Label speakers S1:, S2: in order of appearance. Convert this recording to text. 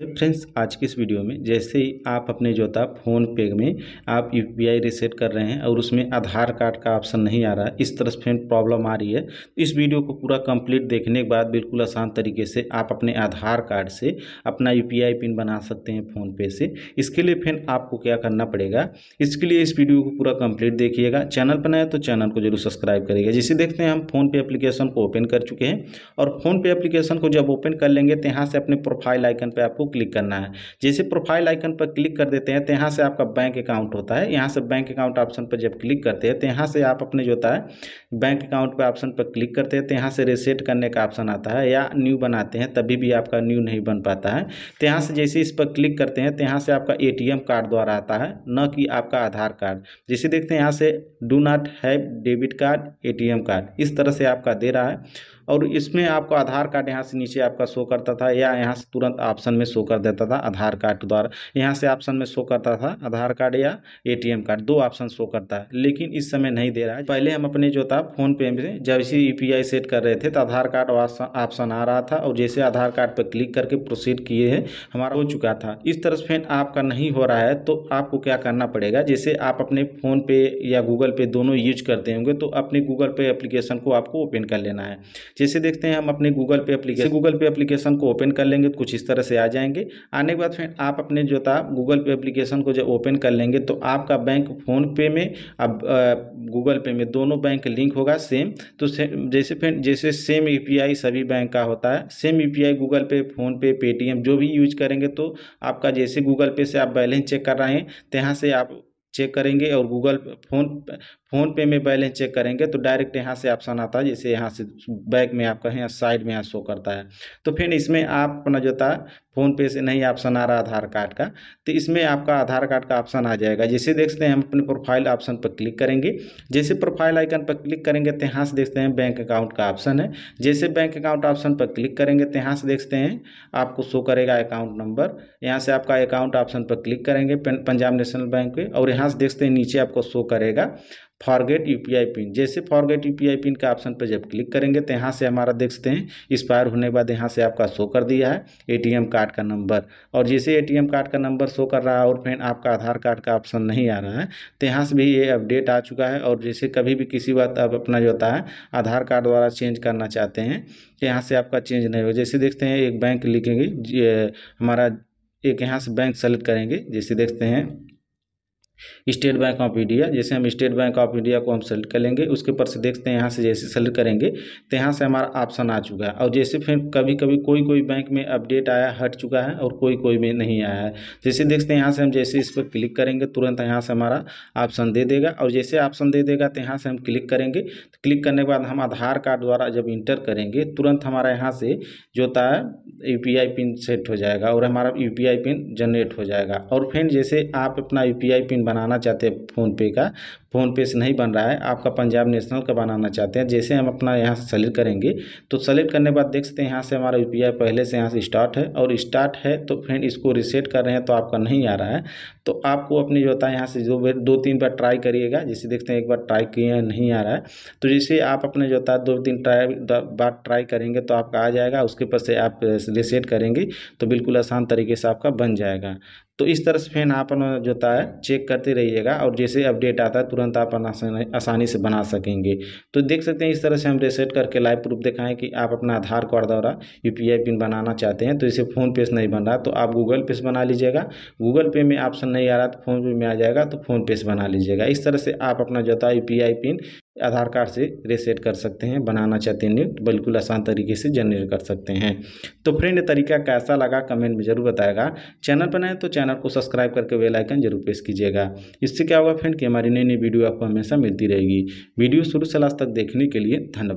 S1: तो फ्रेंड्स आज की इस वीडियो में जैसे ही आप अपने जो था फ़ोन पे में आप यू पी आई रिसेट कर रहे हैं और उसमें आधार कार्ड का ऑप्शन नहीं आ रहा इस तरह से फ्रेंड प्रॉब्लम आ रही है तो इस वीडियो को पूरा कंप्लीट देखने के बाद बिल्कुल आसान तरीके से आप अपने आधार कार्ड से अपना यू पी आई पिन बना सकते हैं फ़ोनपे से इसके लिए फ्रेंड आपको क्या करना पड़ेगा इसके लिए इस वीडियो को पूरा कम्प्लीट देखिएगा चैनल पर नया तो चैनल को जरूर सब्सक्राइब करिएगा जिसे देखते हैं हम फ़ोनपे एप्लीकेशन को ओपन कर चुके हैं और फ़ोनपे एप्लीकेशन को जब ओपन कर लेंगे तो यहाँ से अपने प्रोफाइल आइकन पर आपको क्लिक करना है जैसे प्रोफाइल आइकन पर क्लिक कर देते हैं तो यहाँ से आपका बैंक अकाउंट होता है यहाँ से बैंक अकाउंट ऑप्शन पर जब क्लिक करते हैं तो यहाँ से आप अपने जो होता है बैंक अकाउंट पर ऑप्शन पर क्लिक करते हैं तो यहाँ से रिसेट करने का ऑप्शन आता है या न्यू बनाते हैं तभी भी आपका न्यू नहीं बन पाता है तो यहाँ से जैसे इस पर क्लिक करते हैं तो यहाँ से आपका ए कार्ड द्वारा आता है न कि आपका आधार कार्ड जैसे देखते हैं यहाँ से do not have debit card a card इस तरह से आपका दे रहा है और इसमें आपको आधार कार्ड यहाँ से नीचे आपका शो करता था या यहाँ से तुरंत ऑप्शन में शो कर देता था आधार कार्ड द्वारा यहाँ से ऑप्शन में शो करता था आधार कार्ड या ए कार्ड दो ऑप्शन शो करता है लेकिन इस समय नहीं दे रहा है पहले हम अपने जो था फोन पे में जब इसी यू सेट कर रहे थे तो आधार कार्ड ऑप्शन आ रहा था और जैसे आधार कार्ड पर क्लिक करके प्रोसीड किए हैं हमारा हो चुका था इस तरह से आपका नहीं हो रहा है तो आपको क्या करना पड़ेगा जैसे आप अपने फ़ोन पे या गूगल पे दोनों यूज करते होंगे तो अपने गूगल पे एप्लीकेशन को आपको ओपन कर लेना है जैसे देखते हैं हम अपने Google pay application Google pay application को ओपन कर लेंगे तो कुछ इस तरह से आ जाएंगे आने के बाद फिर आप अपने जो था गूगल पे अप्लीकेशन को जब ओपन कर लेंगे तो आपका बैंक फ़ोनपे में अब गूगल पे में दोनों बैंक लिंक होगा सेम तो से, जैसे फिर जैसे सेम यू सभी बैंक का होता है same you Google Pay PhonePe Paytm जो भी यूज करेंगे तो आपका जैसे गूगल पे से आप बैलेंस चेक कर रहे हैं तो यहाँ से आप चेक करेंगे और गूगल फोन फोन पे में बैलेंस चेक करेंगे तो डायरेक्ट यहाँ से ऑप्शन आता है जैसे यहाँ से बैक में आपका यहाँ साइड में यहाँ शो करता है तो फिर इसमें आप अपना जो था फ़ोन पे से नहीं ऑप्शन आ रहा आधार कार्ड का तो इसमें आपका आधार कार्ड का ऑप्शन आ जाएगा जैसे देखते हैं हम अपने प्रोफाइल ऑप्शन पर क्लिक करेंगे जैसे प्रोफाइल आइकन पर क्लिक करेंगे तो यहाँ से देखते हैं बैंक अकाउंट का ऑप्शन है जैसे बैंक अकाउंट ऑप्शन पर क्लिक करेंगे तो यहाँ से देखते हैं आपको शो करेगा अकाउंट नंबर यहाँ से आपका अकाउंट ऑप्शन पर क्लिक करेंगे पंजाब नेशनल बैंक और यहाँ से देखते हैं नीचे आपको शो करेगा फॉरगेट यू पिन जैसे फॉरगेट यू पिन का ऑप्शन पर जब क्लिक करेंगे तो यहाँ से हमारा देख सकते हैं एक्सपायर होने के बाद यहाँ से आपका शो कर दिया है एटीएम कार्ड का नंबर और जैसे एटीएम कार्ड का नंबर शो कर रहा है और फिर आपका आधार कार्ड का ऑप्शन नहीं आ रहा है तो यहाँ से भी ये अपडेट आ चुका है और जैसे कभी भी किसी बात आप अपना जो होता है आधार कार्ड द्वारा चेंज करना चाहते हैं तो यहाँ से आपका चेंज नहीं हो जैसे देखते हैं एक बैंक लिखेंगे हमारा एक यहाँ से बैंक सेलेक्ट करेंगे जैसे देखते हैं स्टेट बैंक ऑफ इंडिया जैसे हम स्टेट बैंक ऑफ इंडिया को हम सेलेक्ट करेंगे उसके ऊपर से देखते हैं यहाँ से जैसे सेलेक्ट करेंगे तो यहाँ से हमारा ऑप्शन आ चुका है और जैसे फिर कभी कभी कोई कोई बैंक में अपडेट आया हट चुका है और कोई कोई में नहीं आया है जैसे देखते हैं यहाँ से हम जैसे इस पर क्लिक करेंगे तुरंत यहाँ से हमारा ऑप्शन दे देगा और जैसे ऑप्शन दे देगा तो यहाँ से हम क्लिक करेंगे तो क्लिक करने के बाद हम आधार कार्ड द्वारा जब इंटर करेंगे तुरंत हमारा यहाँ से जो होता है यू पिन सेट हो जाएगा और हमारा यू पिन जनरेट हो जाएगा और फिर जैसे आप अपना यू पिन बनाना चाहते हैं फ़ोनपे का फ़ोनपे से नहीं बन रहा है आपका पंजाब नेशनल का बनाना चाहते हैं जैसे हम अपना यहाँ से सेलेक्ट करेंगे तो सेलेक्ट करने के बाद देख सकते हैं यहाँ से हमारा यू पहले से यहाँ से स्टार्ट है और स्टार्ट है तो फ्रेंड इसको रिसेट कर रहे हैं तो आपका नहीं आ रहा है तो आपको अपने जो होता है यहाँ से दो दो तीन बार ट्राई करिएगा जैसे देखते हैं एक बार ट्राई किए नहीं आ रहा है तो जैसे आप अपने जो होता है दो तीन ट्राई बार ट्राई करेंगे तो आपका आ जाएगा उसके ऊपर से आप रिसेट करेंगे तो बिल्कुल आसान तरीके से आपका बन जाएगा तो इस तरह से फैन आप अपना जो है चेक करते रहिएगा और जैसे अपडेट आता है तुरंत आप आसानी से बना सकेंगे तो देख सकते हैं इस तरह से हम रिसेट करके लाइव प्रूफ दिखाएं कि आप अपना आधार कार्ड द्वारा यू पिन बनाना चाहते हैं तो इसे फ़ोन पे से नहीं बन रहा तो आप गूगल पे से बना लीजिएगा गूगल पे में ऑप्शन नहीं आ रहा तो फ़ोन पे में आ जाएगा तो फ़ोन पे से बना लीजिएगा इस तरह से आप अपना जो है यू पिन आधार कार्ड से रिसेट कर सकते हैं बनाना चाहते हैं नियुक्त बिल्कुल आसान तरीके से जनरेट कर सकते हैं तो फ्रेंड तरीका कैसा लगा कमेंट में ज़रूर बताएगा चैनल पर नए तो चैनल को सब्सक्राइब करके बेल आइकन जरूर प्रेस कीजिएगा इससे क्या होगा फ्रेंड कि हमारी नई नई वीडियो आपको हमेशा मिलती रहेगी वीडियो शुरू से लास्ट तक देखने के लिए धन्यवाद